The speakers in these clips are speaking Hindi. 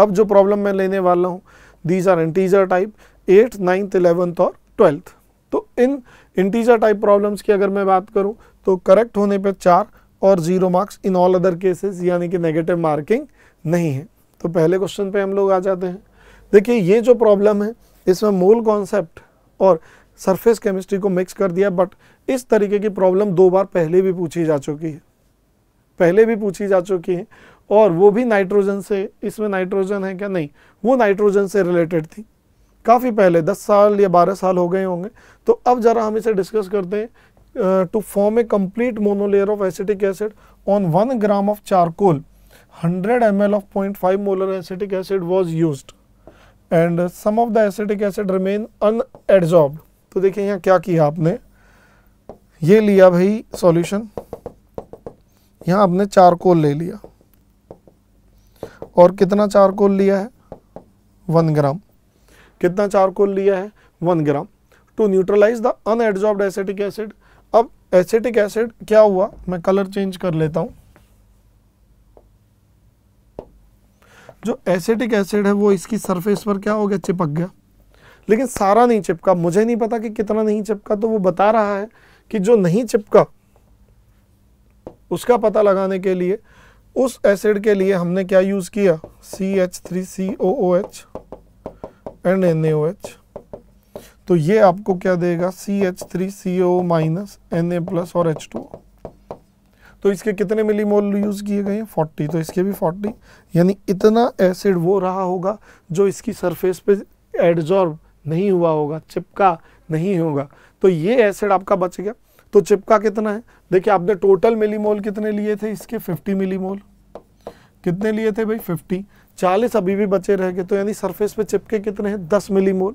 अब जो प्रॉब्लम मैं लेने वाला हूँ these are integer type eighth ninth eleventh और ट्वेल्थ तो इन इंटीजर टाइप प्रॉब्लम्स की अगर मैं बात करूँ तो करेक्ट होने पर चार और zero marks in all other cases यानी कि नेगेटिव मार्किंग नहीं है तो पहले क्वेश्चन पे हम लोग आ जाते हैं देखिए ये जो प्रॉब्लम है इसमें मूल कॉन्सेप्ट और सरफेस केमिस्ट्री को मिक्स कर दिया बट इस तरीके की प्रॉब्लम दो बार पहले भी पूछी जा चुकी है पहले भी पूछी जा चुकी है और वो भी नाइट्रोजन से इसमें नाइट्रोजन है क्या नहीं वो नाइट्रोजन से रिलेटेड थी काफ़ी पहले दस साल या बारह साल हो गए होंगे तो अब ज़रा हम इसे डिस्कस करते हैं to form a complete monolayer of acetic acid on one gram of charcoal 100 ml of 0.5 molar acetic acid was used and some of the acetic acid remain unadsorbed तो देखिए यहाँ क्या किया आपने ये लिया भाई सॉल्यूशन यहाँ आपने चारकोल ले लिया और कितना चारकोल लिया है वन ग्राम कितना चारकोल लिया है one gram to neutralize the unadsorbed acetic acid अब एसिटिक एसिड क्या हुआ मैं कलर चेंज कर लेता हूं जो एसिटिक एसिड है वो इसकी सरफेस पर क्या हो गया चिपक गया लेकिन सारा नहीं चिपका मुझे नहीं पता कि कितना नहीं चिपका तो वो बता रहा है कि जो नहीं चिपका उसका पता लगाने के लिए उस एसिड के लिए हमने क्या यूज़ किया C H three C O O H and N A H तो ये आपको क्या देगा C H three C O minus N A plus और एच टू तो इसके कितने मिलीमोल यूज़ किए गए हैं फोर्टी तो इसके भी फोर्टी यानी इतना एसिड वो रहा होगा जो इसकी सरफेस पे एडजॉर्ब नहीं हुआ होगा चिपका नहीं होगा तो ये एसिड आपका बच गया तो चिपका कितना है देखिए आपने टोटल मिलीमोल कितने लिए थे इसके 50 मिलीमोल कितने लिए थे भाई 50 40 अभी भी बचे रह गए तो यानी सरफेस पे चिपके कितने हैं 10 मिलीमोल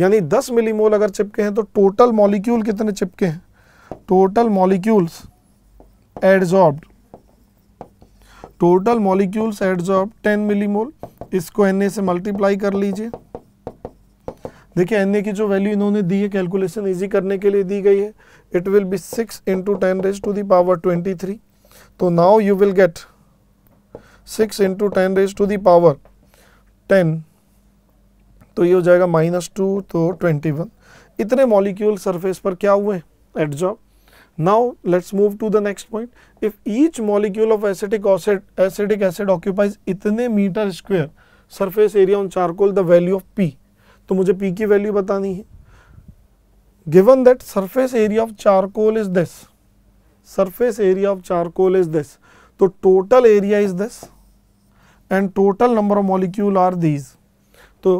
यानी 10 मिलीमोल अगर चिपके हैं तो टोटल मॉलिक्यूल कितने चिपके हैं total molecules adsorb total molecules adsorb 10 millimole इसको एन से मल्टीप्लाई कर लीजिए देखिए एन की जो वैल्यू इन्होंने दी है कैलकुलेशन इजी करने के लिए दी गई है it will be six into ten raise to the power twenty three तो now you will get six into ten raise to the power ten तो ये हो जाएगा माइनस टू तो ट्वेंटी वन इतने मॉलिक्यूल सरफेस पर क्या हुए adsorb now let's move to the next point if each molecule of acidic acid acidic acid occupies इतने meter square surface area on charcoal the value of P तो मुझे पी की वैल्यू बतानी है given that surface area of charcoal is this surface area of charcoal is this तो total area is this and total number of molecule are these तो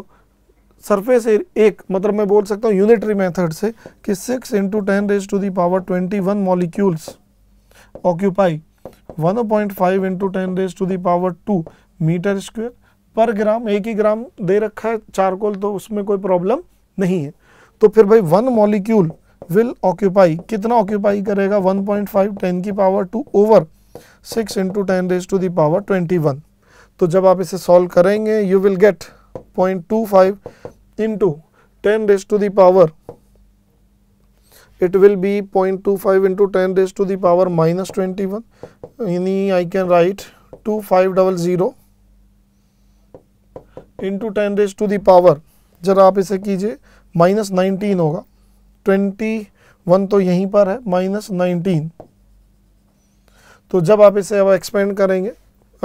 सरफेस एक मतलब मैं बोल सकता हूँ यूनिटरी मेथड से कि six into ten raise to the power twenty one molecules occupy one point five into ten raise to the power two meter square पर ग्राम एक ही ग्राम दे रखा है चारकोल तो उसमें कोई प्रॉब्लम नहीं है तो फिर भाई वन मॉलिक्यूल विल ऑक्यूपाई कितना ऑक्यूपाई करेगा 1.5 पॉइंट फाइव टेन की power two over six into ten raise to the power twenty one तो जब आप इसे सॉल्व करेंगे you will get point two five into ten raise to the power it will be 0.25 into 10 minus twenty one यानी I can write two five double zero into ten raise to the power जरा आप इसे कीजिए माइनस नाइनटीन होगा ट्वेंटी वन तो यहीं पर है माइनस नाइनटीन तो जब आप इसे अब एक्सपेंड करेंगे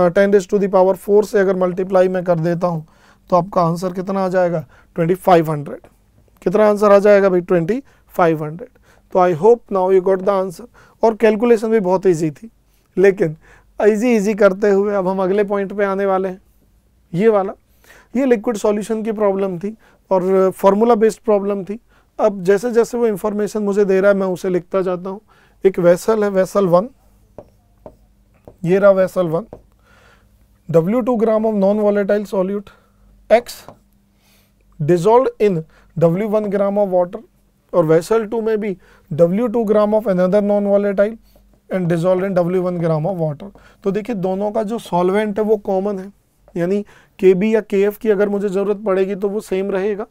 ten raise to the power four से अगर मल्टीप्लाई मैं कर देता हूँ तो आपका आंसर कितना आ जाएगा ट्वेंटी फाइव हंड्रेड कितना आंसर आ जाएगा भाई ट्वेंटी फाइव हंड्रेड तो I hope now you got the answer और कैलकुलेशन भी बहुत ईजी थी लेकिन ईजी ईजी करते हुए अब हम अगले पॉइंट पर आने वाले हैं ये वाला ये लिक्विड सॉल्यूशन की प्रॉब्लम थी और फार्मूला बेस्ड प्रॉब्लम थी अब जैसे जैसे वो इंफॉर्मेशन मुझे दे रहा है मैं उसे लिखता जाता हूँ एक वैसल है वैसल वन ये रहा vessel one W two gram of non volatile solute X dissolve in W one gram of water और वेसल टू में भी W two gram of another non volatile and dissolve in W one gram of water तो देखिए दोनों का जो सॉल्वेंट है वो कॉमन है यानी के बी या के एफ की अगर मुझे ज़रूरत पड़ेगी तो वो सेम रहेगा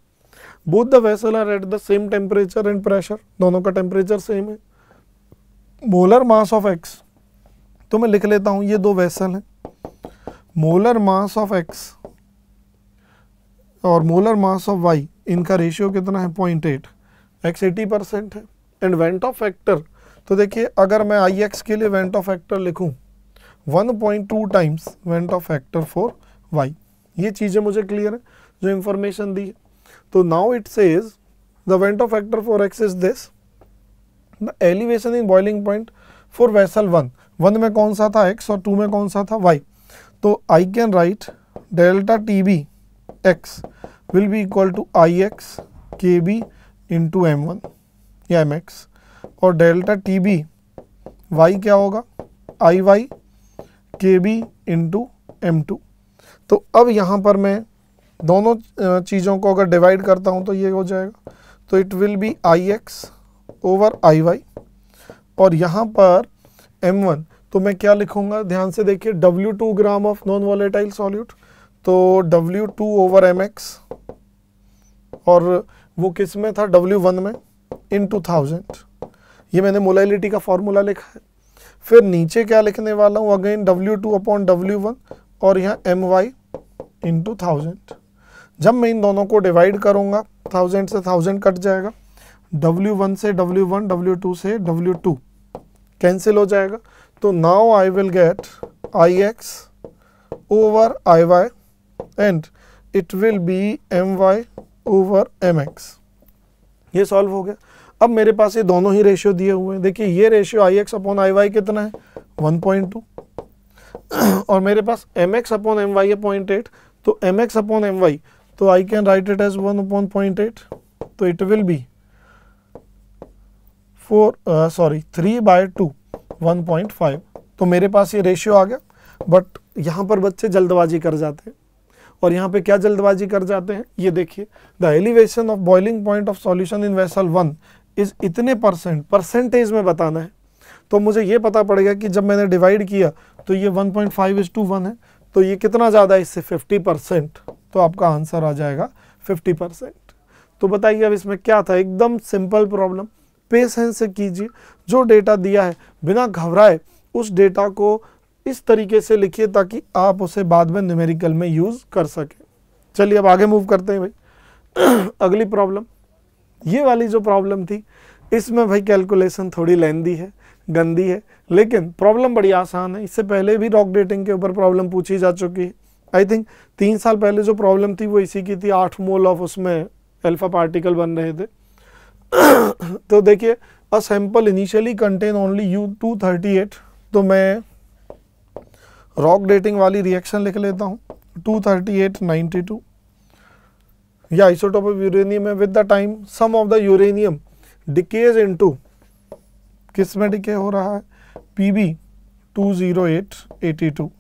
both the vessel are at the same temperature and pressure दोनों का टेम्परेचर सेम है मोलर मास ऑफ एक्स तो मैं लिख लेता हूँ ये दो वेसल हैं मोलर मास ऑफ एक्स और मोलर मास ऑफ वाई इनका रेशियो कितना है point eight X eighty percent है एंड वेंट ऑफ फैक्टर तो देखिए अगर मैं आई एक्स के लिए वेंट ऑफ फैक्टर लिखूँ one point two times van't Hoff factor for Y ये चीज़ें मुझे क्लियर है जो इंफॉर्मेशन दी है तो now it says the van't Hoff factor for X is this the elevation in boiling point for vessel one one में कौन सा था एक्स और टू में कौन सा था वाई तो I can write delta T B X will be equal to I X K B into M one या एम एक्स और डेल्टा टी बी वाई क्या होगा I Y K B into M two तो अब यहाँ पर मैं दोनों चीज़ों को अगर डिवाइड करता हूँ तो ये हो जाएगा तो it will be I X over I Y और यहाँ पर एम वन तो मैं क्या लिखूँगा ध्यान से देखिए W two gram of non volatile solute तो W two over M X और वो किस में था डब्ल्यू वन में इन टू थाउजेंड ये मैंने मोलाइलिटी का फॉर्मूला लिखा है फिर नीचे क्या लिखने वाला हूँ again W two upon W one और यहाँ एम वाई इंटू थाउजेंड जब मैं इन दोनों को डिवाइड करूँगा थाउजेंड से थाउजेंड कट जाएगा डब्ल्यू वन से डब्ल्यू वन डब्ल्यू टू से डब्ल्यू टू कैंसिल हो जाएगा तो now I will get I X over I Y and it will be M Y over M X ये सॉल्व हो गया अब मेरे पास ये दोनों ही रेशियो दिए हुए हैं देखिए ये ratio I X upon I Y कितना है वन पॉइंट टू और मेरे पास M X upon M Y है पॉइंट एट तो M X upon M Y तो I can write it as one upon point eight तो it will be four sorry three by two one point five तो मेरे पास ये रेशियो आ गया बट यहाँ पर बच्चे जल्दबाजी कर जाते हैं और यहाँ पे क्या जल्दबाजी कर जाते हैं ये देखिए the elevation of boiling point of solution in vessel one is इतने परसेंट परसेंटेज में बताना है तो मुझे ये पता पड़ेगा कि जब मैंने डिवाइड किया तो ये 1.5 point five is to one है तो ये कितना ज़्यादा है इससे 50 परसेंट तो आपका आंसर आ जाएगा 50 परसेंट तो बताइए अब इसमें क्या था एकदम सिंपल प्रॉब्लम पेशेंस से कीजिए जो डेटा दिया है बिना घबराए उस डेटा को इस तरीके से लिखिए ताकि आप उसे बाद में न्यूमेरिकल में यूज़ कर सकें चलिए अब आगे मूव करते हैं भाई अगली प्रॉब्लम ये वाली जो प्रॉब्लम थी इसमें भाई कैलकुलेशन थोड़ी लेंदी है गंदी है लेकिन प्रॉब्लम बड़ी आसान है इससे पहले भी रॉक डेटिंग के ऊपर प्रॉब्लम पूछी जा चुकी है आई थिंक तीन साल पहले जो प्रॉब्लम थी वो इसी की थी आठ मोल ऑफ उसमें अल्फा पार्टिकल बन रहे थे तो देखिए a sample initially contain only U two thirty eight तो मैं रॉक डेटिंग वाली रिएक्शन लिख लेता हूँ two thirty eight ninety two या आइसोटोप ऑफ यूरेनियम है with the time some of the uranium decays into टू किस में डिके हो रहा है P B two zero eight eighty two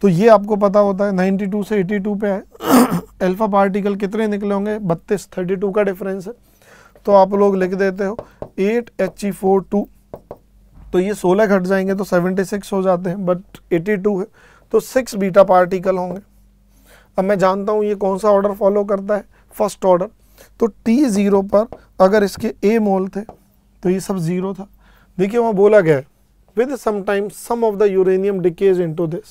तो ये आपको पता होता है नाइन्टी टू से एटी टू पे है अल्फ़ा पार्टिकल कितने निकले होंगे बत्तीस थर्टी टू का डिफरेंस है तो आप लोग लिख देते हो eight H E four two तो ये सोलह घट जाएंगे तो सेवेंटी सिक्स हो जाते हैं बट एटी टू है तो सिक्स बीटा पार्टिकल होंगे अब मैं जानता हूँ ये कौन सा ऑर्डर फॉलो करता है फर्स्ट ऑर्डर तो टी ज़ीरो पर अगर इसके ए मोल थे तो ये सब ज़ीरो था देखिए वहां बोला गया विद समाइम some of the uranium decays into this दिस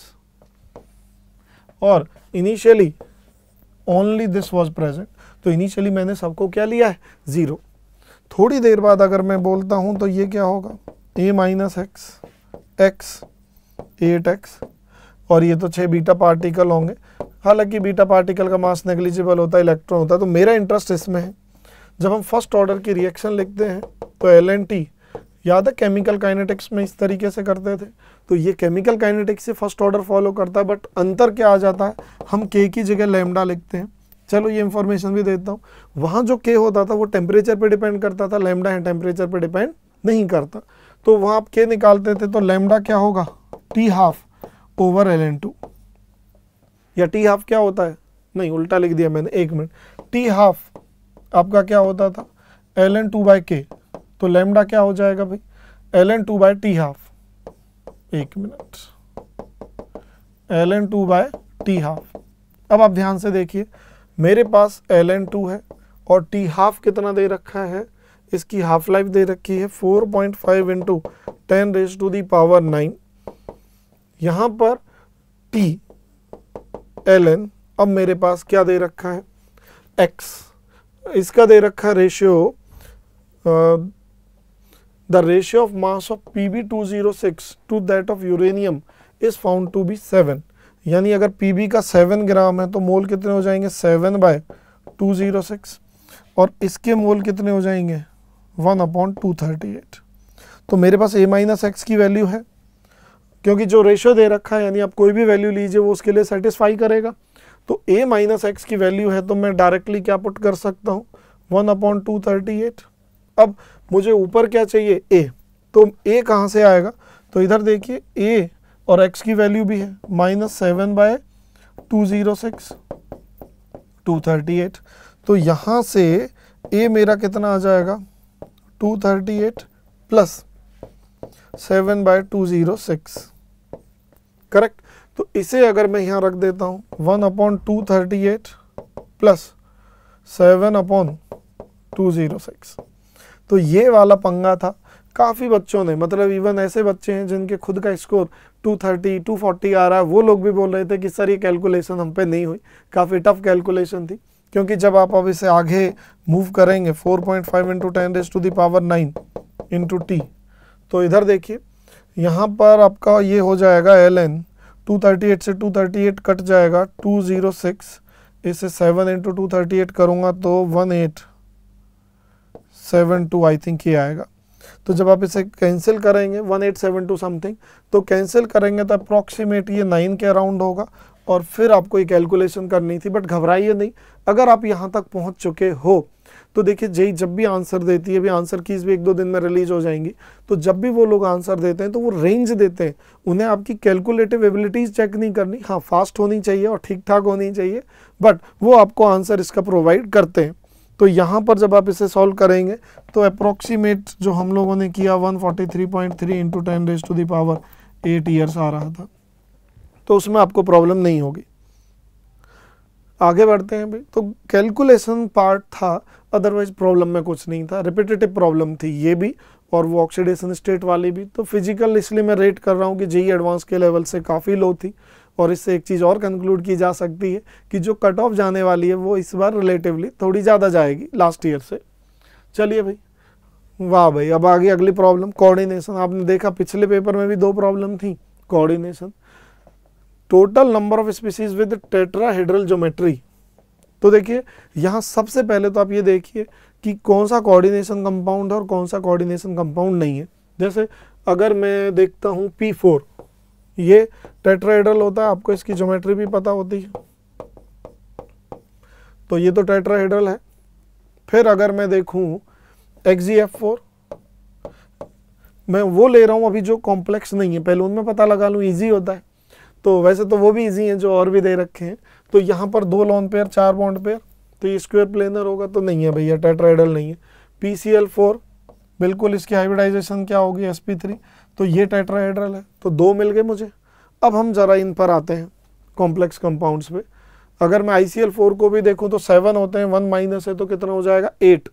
और initially only this was present तो इनिशियली मैंने सबको क्या लिया है ज़ीरो थोड़ी देर बाद अगर मैं बोलता हूँ तो ये क्या होगा A minus X X at X और ये तो छह बीटा पार्टिकल होंगे हालांकि बीटा पार्टिकल का मास नेग्लिजिबल होता है इलेक्ट्रॉन होता है तो मेरा इंटरेस्ट इसमें है जब हम फर्स्ट ऑर्डर की रिएक्शन लिखते हैं तो एल एन टी याद है केमिकल काइनेटिक्स में इस तरीके से करते थे तो ये केमिकल काइनेटिक्स से फर्स्ट ऑर्डर फॉलो करता है बट अंतर क्या आ जाता है हम के की जगह लेमडा लिखते हैं चलो ये इन्फॉर्मेशन भी देता हूँ वहाँ जो के होता था वो टेम्परेचर पे डिपेंड करता था लेमडा है टेम्परेचर पे डिपेंड नहीं करता तो वहाँ आप के निकालते थे तो लेमडा क्या होगा T half over L N two या टी हाफ क्या होता है नहीं उल्टा लिख दिया मैंने एक मिनट टी हाफ आपका क्या होता था एल एन टू बाई के तो लेमडा क्या हो जाएगा भाई L N two by T half एक minute L N two by T half अब आप ध्यान से देखिए मेरे पास एल एन टू है और टी हाफ कितना दे रखा है इसकी हाफ लाइफ दे रखी है 4.5 point five into ten raise to the power nine यहाँ पर टी एल एन अब मेरे पास क्या दे रखा है एक्स इसका दे रखा ratio the ratio of mass of Pb206 to that of uranium is found to be 7 यानी अगर Pb का 7 ग्राम है तो मोल कितने हो जाएंगे 7 by 206 और इसके मोल कितने हो जाएंगे 1 upon 238 तो मेरे पास ए माइनस एक्स की वैल्यू है क्योंकि जो रेशो दे रखा है यानी आप कोई भी वैल्यू लीजिए वो उसके लिए सेटिस्फाई करेगा तो ए माइनस एक्स की वैल्यू है तो मैं डायरेक्टली क्या पुट कर सकता हूँ one upon two thirty eight अब मुझे ऊपर क्या चाहिए ए तो ए कहाँ से आएगा तो इधर देखिए ए और एक्स की वैल्यू भी है minus seven by two zero six two thirty eight तो यहाँ से ए मेरा कितना आ जाएगा two thirty eight plus seven by two zero six correct तो इसे अगर मैं यहाँ रख देता हूँ one upon two thirty eight plus seven upon two zero six तो ये वाला पंगा था काफ़ी बच्चों ने मतलब इवन ऐसे बच्चे हैं जिनके खुद का स्कोर 230, 240 आ रहा है वो लोग भी बोल रहे थे कि सर ये कैलकुलेशन हम पे नहीं हुई काफ़ी टफ कैलकुलेशन थी क्योंकि जब आप अब इसे आगे मूव करेंगे 4.5 point five into ten raise to the power nine into T तो इधर देखिए यहाँ पर आपका ये हो जाएगा L N two thirty eight से टू थर्टी एट कट जाएगा टू ज़ीरो सिक्स इसे seven into two thirty eight करूँगा तो one eight seven two I think ये आएगा तो जब आप इसे कैंसिल करेंगे one eight seven two something तो कैंसिल करेंगे तो अप्रॉक्सीमेट ये नाइन के अराउंड होगा और फिर आपको ये कैलकुलेशन करनी थी बट घबराइए नहीं अगर आप यहाँ तक पहुँच चुके हो तो देखिए जय जब भी आंसर देती है अभी आंसर कीज भी एक दो दिन में रिलीज हो जाएंगी तो जब भी वो लोग आंसर देते हैं तो वो रेंज देते हैं उन्हें आपकी कैलकुलेटिव एबिलिटीज़ चेक नहीं करनी हाँ फास्ट होनी चाहिए और ठीक ठाक होनी चाहिए बट वो आपको आंसर इसका प्रोवाइड करते हैं तो यहाँ पर जब आप इसे सॉल्व करेंगे तो अप्रोक्सीमेट जो हम लोगों ने किया 143.3 forty three point three into ten raise to the power eight years आ रहा था तो उसमें आपको प्रॉब्लम नहीं होगी आगे बढ़ते हैं भाई तो कैलकुलेशन पार्ट था अदरवाइज प्रॉब्लम में कुछ नहीं था रिपीटेटिव प्रॉब्लम थी ये भी और वो ऑक्सीडेशन स्टेट वाली भी तो फिजिकल इसलिए मैं रेट कर रहा हूँ कि जेई एडवांस के लेवल से काफ़ी लो थी और इससे एक चीज़ और कंक्लूड की जा सकती है कि जो कट ऑफ जाने वाली है वो इस बार रिलेटिवली थोड़ी ज़्यादा जाएगी लास्ट ईयर से चलिए भाई वाह भाई अब आगे अगली प्रॉब्लम कोऑर्डिनेशन आपने देखा पिछले पेपर में भी दो प्रॉब्लम थी coordination total number of species with tetrahedral geometry तो देखिए यहाँ सबसे पहले तो आप ये देखिए कि कौन सा कोऑर्डिनेशन कंपाउंड है और कौन सा कोऑर्डिनेशन कंपाउंड नहीं है जैसे अगर मैं देखता हूँ पी फोर ये टेट्राहेड्रल होता है आपको इसकी ज्योमेट्री भी पता होती है तो ये तो टेट्राहेड्रल है फिर अगर मैं देखूं फोर मैं वो ले रहा हूं अभी जो कॉम्प्लेक्स नहीं है पहले उनमें पता लगा लूं इजी होता है तो वैसे तो वो भी इजी है जो और भी दे रखे हैं तो यहां पर दो लॉन पेयर चार बॉन्ड पेयर तो ये स्क्वेयर प्लेनर होगा तो नहीं है भैया टेट्राइडल नहीं है पी फोर बिल्कुल इसकी हाइब्रिडाइजेशन क्या होगी एस पी थ्री तो ये टेट्राहेड्रल है तो दो मिल गए मुझे अब हम ज़रा इन पर आते हैं कॉम्प्लेक्स कंपाउंड्स पे अगर मैं आई फोर को भी देखूँ तो सेवन होते हैं वन माइनस है तो कितना हो जाएगा एट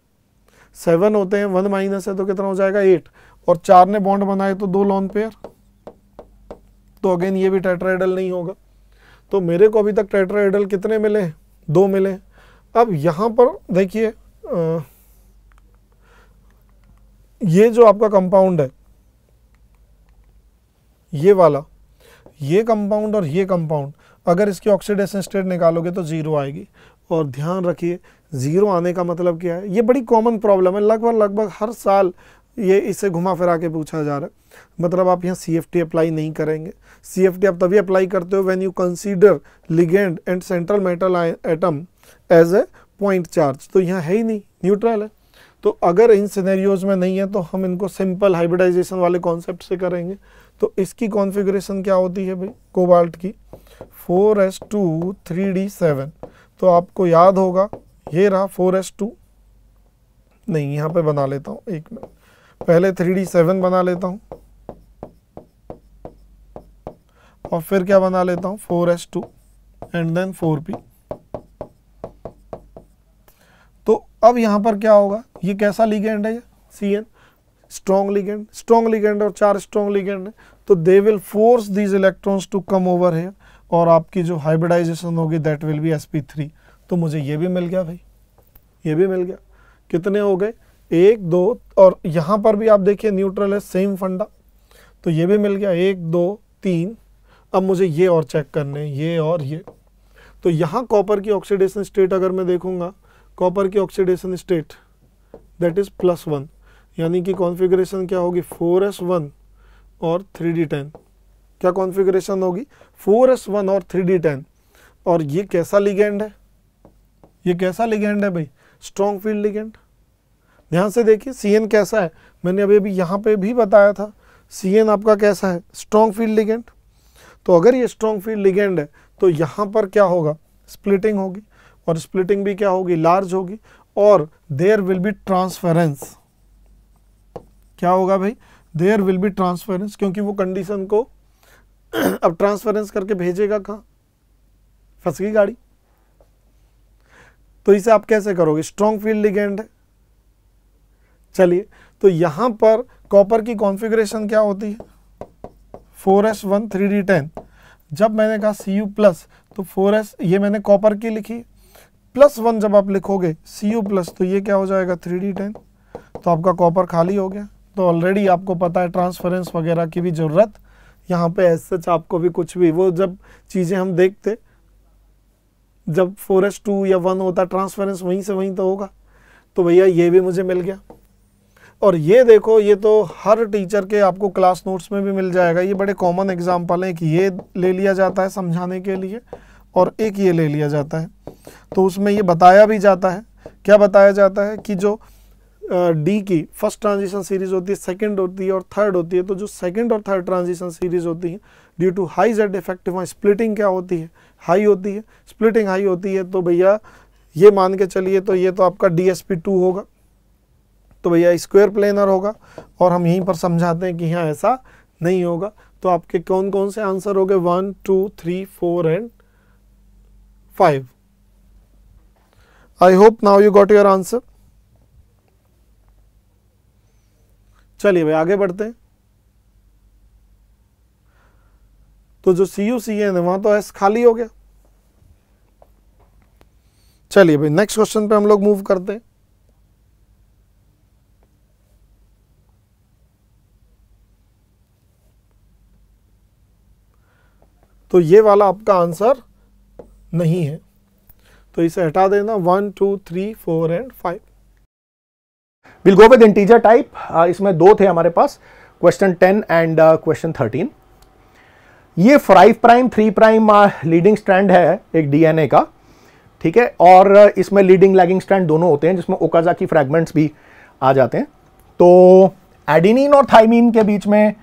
सेवन होते हैं वन माइनस है तो कितना हो जाएगा एट और चार ने बॉन्ड बनाए तो दो लॉन पेयर तो अगेन ये भी टेट्राहेड्रल नहीं होगा तो मेरे को अभी तक टेट्राहेड्रल कितने मिले दो मिले अब यहाँ पर देखिए ये जो आपका कंपाउंड है ये वाला ये कंपाउंड और ये कंपाउंड अगर इसकी ऑक्सीडेशन स्टेट निकालोगे तो ज़ीरो आएगी और ध्यान रखिए ज़ीरो आने का मतलब क्या है ये बड़ी कॉमन प्रॉब्लम है लगभग लगभग हर साल ये इसे घुमा फिरा के पूछा जा रहा है मतलब आप यहाँ सी एफ टी अप्लाई नहीं करेंगे सी एफ टी आप तभी अप्लाई करते हो when you consider ligand and central metal atom as a point charge तो यहाँ है ही नहीं न्यूट्रल है तो अगर इन सिनेरियोज में नहीं है तो हम इनको सिंपल हाइब्रिडाइजेशन वाले कॉन्सेप्ट से करेंगे तो इसकी कॉन्फ़िगरेशन क्या होती है भाई कोबाल्ट की four S two three D seven तो आपको याद होगा ये रहा फोर एस टू नहीं यहाँ पे बना लेता हूँ एक मिनट पहले थ्री डी सेवन बना लेता हूँ और फिर क्या बना लेता हूँ four S two and then four P तो अब यहाँ पर क्या होगा ये कैसा लीगेंड है ये C N strong ligand, strong ligand और चार strong ligand है तो they will force these electrons to come over here और आपकी जो हाइब्रिडाइजेशन होगी बी एस पी sp3 तो मुझे ये भी मिल गया भाई ये भी मिल गया कितने हो गए एक दो और यहाँ पर भी आप देखिए न्यूट्रल है सेम फंडा तो ये भी मिल गया एक दो तीन अब मुझे ये और चेक करने ये और ये तो यहाँ कॉपर की ऑक्सीडेशन स्टेट अगर मैं देखूँगा कॉपर की oxidation state that is plus one यानी कि कॉन्फ़िगरेशन क्या होगी फोर एस वन और थ्री डी टेन क्या कॉन्फ़िगरेशन होगी फोर एस वन और थ्री डी टेन और ये कैसा लिगेंड है ये कैसा लिगेंड है भाई स्ट्रॉन्ग फील्ड लिगेंड ध्यान से देखिए सी कैसा है मैंने अभी अभी यहाँ पे भी बताया था सी आपका कैसा है स्ट्रॉन्ग फील्ड लिगेंड तो अगर ये स्ट्रॉन्ग फील्ड लिगेंड है तो यहाँ पर क्या होगा स्प्लिटिंग होगी और स्प्लिटिंग भी क्या होगी लार्ज होगी और देयर विल बी ट्रांसफेरेंस क्या होगा भाई देयर विल बी ट्रांसफरेंस क्योंकि वो कंडीशन को अब ट्रांसफरेंस करके भेजेगा कहाँ फंस गई गाड़ी तो इसे आप कैसे करोगे स्ट्रॉन्ग फील्ड लिगेंड है चलिए तो यहां पर कॉपर की कॉन्फ़िगरेशन क्या होती है four S one three D ten जब मैंने कहा सी यू प्लस तो फोर एस ये मैंने कॉपर की लिखी प्लस वन जब आप लिखोगे सी यू प्लस तो ये क्या हो जाएगा थ्री डी टेन तो आपका कॉपर खाली हो गया तो ऑलरेडी आपको पता है ट्रांसफरेंस वगैरह की भी ज़रूरत यहाँ पे एस सच आपको भी कुछ भी वो जब चीज़ें हम देखते जब फोर एस टू या वन होता ट्रांसफरेंस वहीं से वहीं तो होगा तो भैया ये भी मुझे मिल गया और ये देखो ये तो हर टीचर के आपको क्लास नोट्स में भी मिल जाएगा ये बड़े कॉमन एग्जाम्पल हैं कि ये ले लिया जाता है समझाने के लिए और एक ये ले लिया जाता है तो उसमें ये बताया भी जाता है क्या बताया जाता है कि जो डी uh, की फर्स्ट ट्रांजिशन सीरीज होती है सेकंड होती है और थर्ड होती है तो जो सेकंड और थर्ड ट्रांजिशन सीरीज होती है due to high Z effective वहाँ स्प्लिटिंग क्या होती है हाई होती है स्प्लिटिंग हाई होती है तो भैया ये मान के चलिए तो ये तो आपका डी एस पी टू होगा तो भैया स्क्वेयर प्लेनर होगा और हम यहीं पर समझाते हैं कि यहाँ ऐसा नहीं होगा तो आपके कौन कौन से आंसर हो गए one two three four and five I hope now you got your answer चलिए भाई आगे बढ़ते हैं तो जो सी यू सी एन है वहां तो एस खाली हो गया चलिए भाई नेक्स्ट क्वेश्चन पे हम लोग मूव करते हैं तो ये वाला आपका आंसर नहीं है तो इसे हटा देना one two three four and five will go with integer type इसमें दो थे हमारे पास question ten and question thirteen ये five prime three prime leading strand है एक डीएनए का ठीक है और uh, इसमें लीडिंग लैगिंग स्ट्रैंड दोनों होते हैं जिसमें ओकाजा की फ्रेगमेंट्स भी आ जाते हैं तो एडिनिन और थाइमिन के बीच में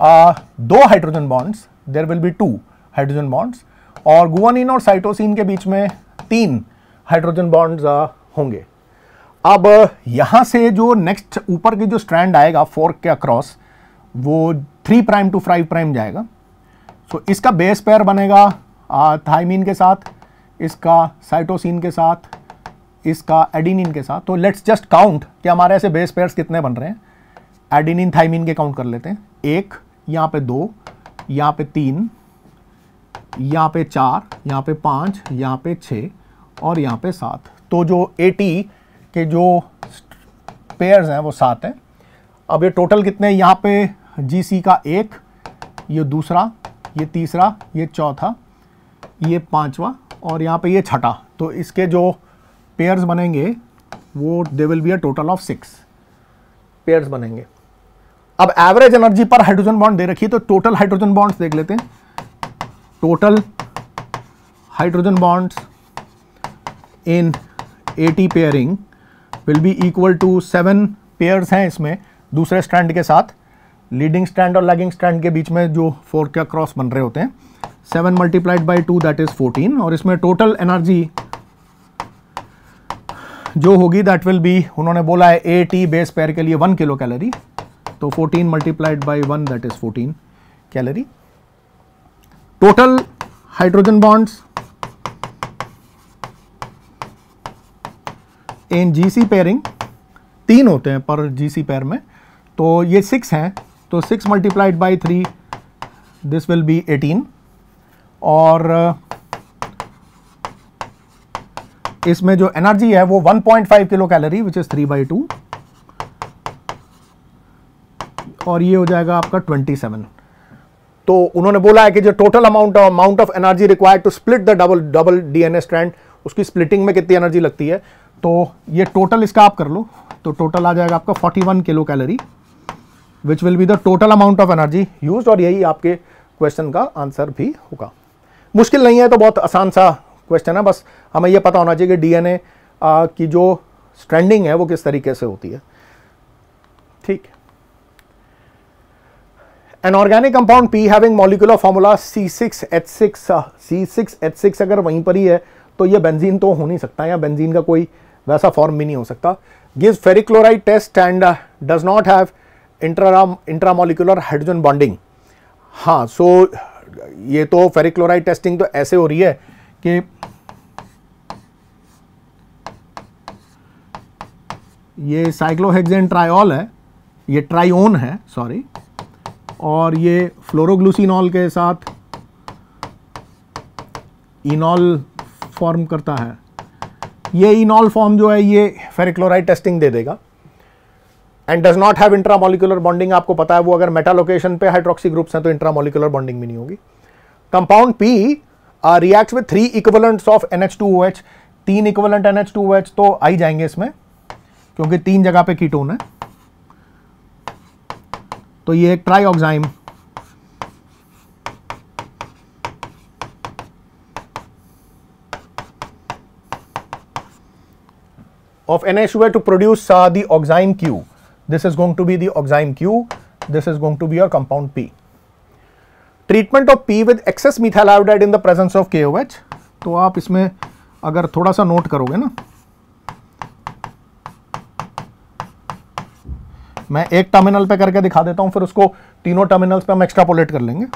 आ, uh, दो hydrogen bonds there will be two hydrogen bonds और गुवानिन और साइटोसिन के बीच में तीन हाइड्रोजन बॉन्ड्स uh, होंगे अब यहाँ से जो नेक्स्ट ऊपर की जो स्ट्रैंड आएगा फोर्क के अक्रॉस वो three prime to five prime जाएगा सो so, इसका बेस पेयर बनेगा थाइमिन के साथ इसका साइटोसिन के साथ इसका एडिनिन के साथ तो लेट्स जस्ट काउंट कि हमारे ऐसे बेस पेयर्स कितने बन रहे हैं एडिनिन थाइमिन के काउंट कर लेते हैं एक यहाँ पे दो यहाँ पे तीन यहाँ पे चार यहाँ पे पाँच यहाँ पे छः और यहाँ पे सात तो जो एटी के जो पेयर्स हैं वो सात हैं अब ये टोटल कितने हैं यहाँ पे जी सी का एक ये दूसरा ये तीसरा ये चौथा ये पांचवा और यहाँ पे ये छठा तो इसके जो पेयर्स बनेंगे वो they will be a total of six pairs बनेंगे अब एवरेज एनर्जी पर हाइड्रोजन बॉन्ड दे रखी है तो टोटल हाइड्रोजन बॉन्ड्स देख लेते हैं total hydrogen bonds in 80 pairing will be equal to seven pairs हैं इसमें दूसरे स्टैंड के साथ लीडिंग स्टैंड और लैगिंग स्टैंड के बीच में जो फोर का क्रॉस बन रहे होते हैं seven multiplied by two that is fourteen और इसमें टोटल एनर्जी जो होगी दैट विल बी उन्होंने बोला है ए टी बेस पेयर के लिए वन किलो कैलोरी तो fourteen multiplied by one that is fourteen calorie total hydrogen bonds in GC pairing तीन होते हैं पर जीसी पेयर में तो ये सिक्स हैं तो six multiplied by three this will be eighteen और uh, इसमें जो एनर्जी है वो 1.5 kilo calorie which is three by two और ये हो जाएगा आपका 27 तो उन्होंने बोला है कि जो total amount amount of energy required to split the double double DNA strand उसकी स्प्लिटिंग में कितनी एनर्जी लगती है तो ये टोटल इसका आप कर लो तो टोटल आ जाएगा आपका 41 kilo calorie which will be the total amount of energy use और यही आपके क्वेश्चन का आंसर भी होगा मुश्किल नहीं है तो बहुत आसान सा क्वेश्चन है बस हमें यह पता होना चाहिए कि डीएनए की जो स्ट्रैंडिंग है वो किस तरीके से होती है ठीक an organic compound P having molecular formula C six H six C six H six अगर वहीं पर ही है तो ये बेंजीन तो हो नहीं सकता या बेंजीन का कोई वैसा फॉर्म भी नहीं हो सकता give ferric chloride test and does not have intra intramolecular hydrogen bonding हाँ सो so, ये तो फेरिक्लोराइड टेस्टिंग तो ऐसे हो रही है कि ये साइक्लोहेक्जेन ट्रायोल है ये ट्रायोन है सॉरी और ये फ्लोरोग्लूसिनॉल के साथ इनॉल फॉर्म करता है ये इनॉल फॉर्म जो है ये फेरिक्लोराइड टेस्टिंग दे देगा and does not have intramolecular bonding आपको पता है वो अगर मेटालोकेशन पे हाइड्रोक्सी ग्रुप्स हैं तो इंट्रामोलिकुलर बॉन्डिंग भी नहीं होगी compound P reacts with three equivalents of N H two H तीन equivalent N H two H तो आ ही जाएंगे इसमें क्योंकि तीन जगह पे कीटोन है तो ये एक tri oxime of NaSO to produce uh, the oxime Q. This is going to be the oxime Q, this is going to be your compound P. Treatment of P with excess methyl iodide in the presence of KOH, तो आप इसमें अगर थोड़ा सा नोट करोगे ना मैं एक टर्मिनल पे करके दिखा देता हूं फिर उसको तीनों टर्मिनल्स पे हम एक्स्ट्रापोलेट कर लेंगे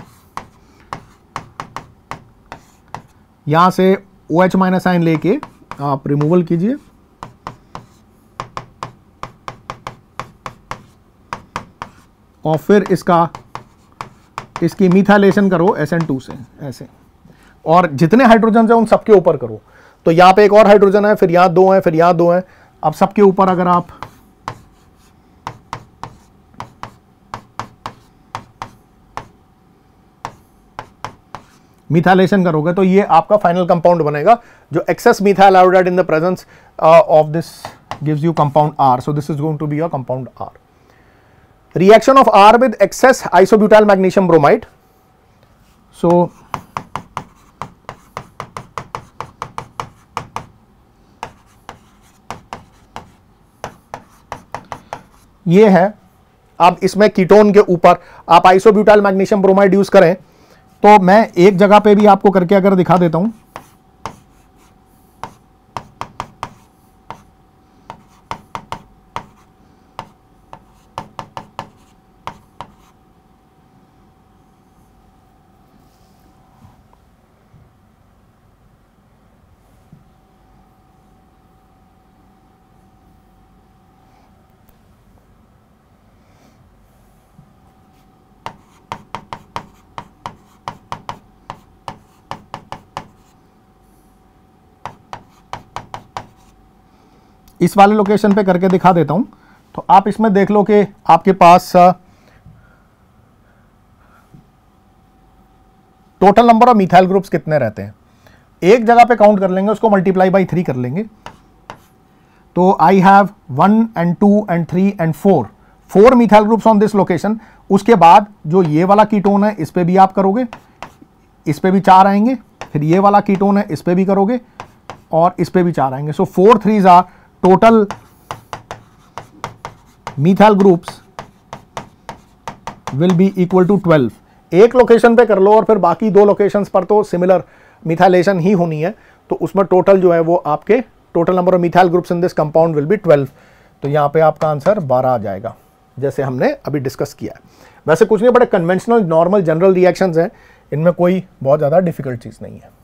यहां से ओ एच माइनस आइन लेके आप रिमूवल कीजिए और फिर इसका इसकी मिथाइलेशन करो SN2 से ऐसे और जितने हाइड्रोजन है उन सबके ऊपर करो तो यहां पे एक और हाइड्रोजन है फिर यहां दो हैं फिर यहां दो हैं अब सबके ऊपर अगर आप मिथाइलेशन करोगे तो ये आपका फाइनल कंपाउंड बनेगा जो excess methyl iodide in the presence of this gives you compound R so this is going to be your compound R reaction of R with excess isobutyl magnesium bromide. So, ये है आप इसमें कीटोन के ऊपर आप आइसोब्यूटाइल मैग्नीशियम ब्रोमाइड यूज करें तो मैं एक जगह पे भी आपको करके अगर दिखा देता हूं इस वाले लोकेशन पे करके दिखा देता हूं तो आप इसमें देख लो कि आपके पास total number of methyl groups कितने रहते हैं एक जगह पे काउंट कर लेंगे उसको मल्टीप्लाई बाई थ्री कर लेंगे तो I have one and two and three and four four methyl groups on this location उसके बाद जो ये वाला कीटोन है इस पर भी आप करोगे इस पर भी चार आएंगे फिर ये वाला कीटोन है इस पर भी करोगे और इस पर भी चार आएंगे so four threes are total methyl groups will be equal to 12 एक लोकेशन पे कर लो और फिर बाकी दो लोकेशंस पर तो सिमिलर मिथाइलेशन ही होनी है तो उसमें टोटल जो है वो आपके total number of methyl groups in this compound will be 12 तो यहाँ पे आपका आंसर 12 आ जाएगा जैसे हमने अभी डिस्कस किया है वैसे कुछ नहीं बड़े कन्वेंशनल नॉर्मल जनरल रिएक्शन हैं इनमें कोई बहुत ज़्यादा डिफिकल्ट चीज़ नहीं है